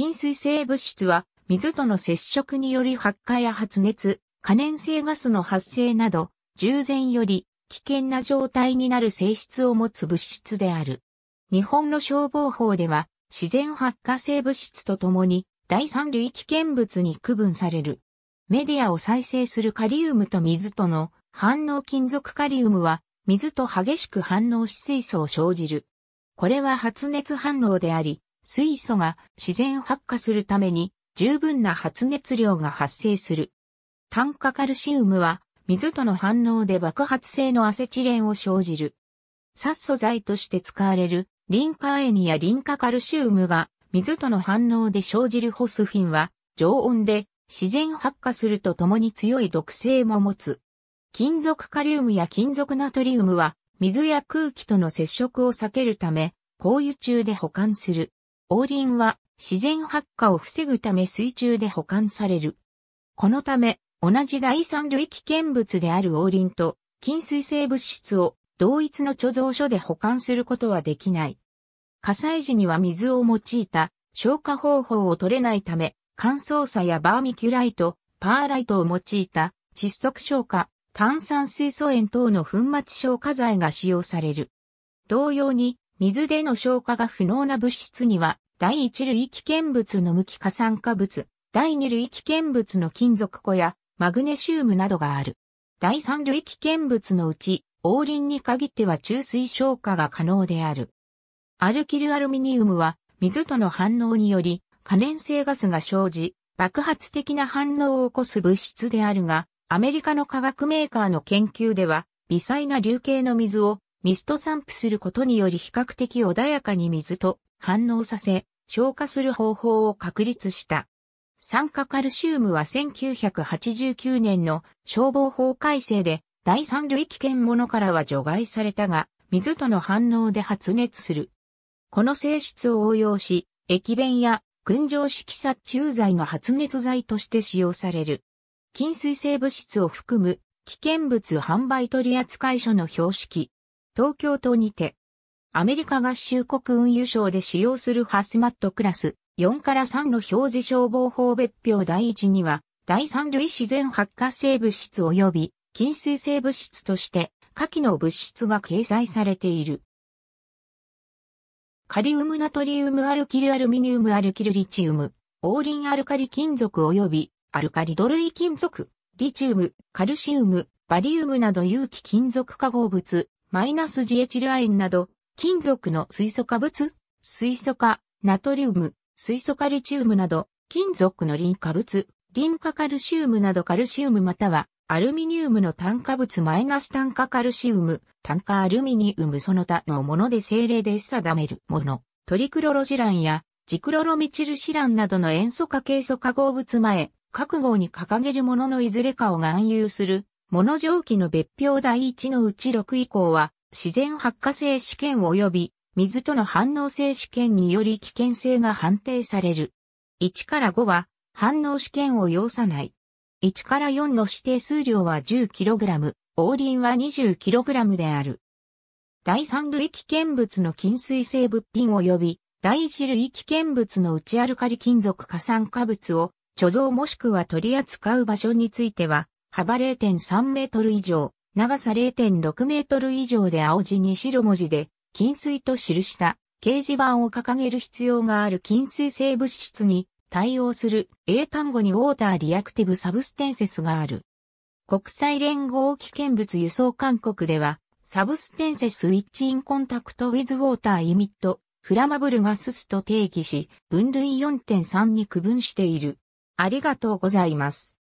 金水性物質は、水との接触により発火や発熱、可燃性ガスの発生など、従前より危険な状態になる性質を持つ物質である。日本の消防法では、自然発火性物質とともに、第三類危険物に区分される。メディアを再生するカリウムと水との反応金属カリウムは、水と激しく反応し水素を生じる。これは発熱反応であり、水素が自然発火するために十分な発熱量が発生する。炭化カルシウムは水との反応で爆発性のアセチレンを生じる。殺素剤として使われるリンカニやリンカカルシウムが水との反応で生じるホスフィンは常温で自然発火するとともに強い毒性も持つ。金属カリウムや金属ナトリウムは水や空気との接触を避けるため、高油中で保管する。王林は自然発火を防ぐため水中で保管される。このため、同じ第三類危険物である王林と、金水性物質を同一の貯蔵所で保管することはできない。火災時には水を用いた消火方法を取れないため、乾燥さやバーミキュライト、パーライトを用いた窒息消火、炭酸水素塩等の粉末消火剤が使用される。同様に、水での消化が不能な物質には、第一類危険物の無機化酸化物、第二類危険物の金属粉やマグネシウムなどがある。第三類危険物のうち、王林に限っては中水消化が可能である。アルキルアルミニウムは、水との反応により、可燃性ガスが生じ、爆発的な反応を起こす物質であるが、アメリカの化学メーカーの研究では、微細な流形の水をミスト散布することにより比較的穏やかに水と反応させ、消化する方法を確立した。酸化カルシウムは1989年の消防法改正で第三類危険物からは除外されたが、水との反応で発熱する。この性質を応用し、液弁や群状式殺虫剤の発熱剤として使用される。金水性物質を含む危険物販売取扱所の標識、東京都にて、アメリカ合衆国運輸省で使用するハスマットクラス4から3の表示消防法別表第1には、第3類自然発火性物質及び禁水性物質として下記の物質が掲載されている。カリウムナトリウムアルキルアルミニウムアルキルリチウム、オーリンアルカリ金属及びアルカリド類金属、リチウム、カルシウム、バリウムなど有機金属化合物、マイナスジエチルアインなど、金属の水素化物、水素化、ナトリウム、水素カリチウムなど、金属のリン化物、リン化カルシウムなどカルシウムまたは、アルミニウムの炭化物マイナス炭化カルシウム、炭化アルミニウムその他のもので精霊で定めるもの、トリクロロシランや、ジクロロミチルシランなどの塩素化ケイ素化合物前、各号に掲げるもののいずれかを含有する物蒸気の別表第1のうち6以降は、自然発火性試験及び水との反応性試験により危険性が判定される。1から5は反応試験を要さない。1から4の指定数量は 10kg、王林は 20kg である。第3類危険物の金水性物品及び第1類危険物の内アルカリ金属加酸化物を貯蔵もしくは取り扱う場所については、幅0.3メートル以上、長さ0.6メートル以上で青字に白文字で、禁水と記した掲示板を掲げる必要がある禁水性物質に対応する英単語にウォーターリアクティブサブステンセスがある。国際連合危険物輸送勧告では、サブステンセスウィッチインコンタクトウィズウォーターイミット、フラマブルガススと定義し、分類4.3に区分している。ありがとうございます。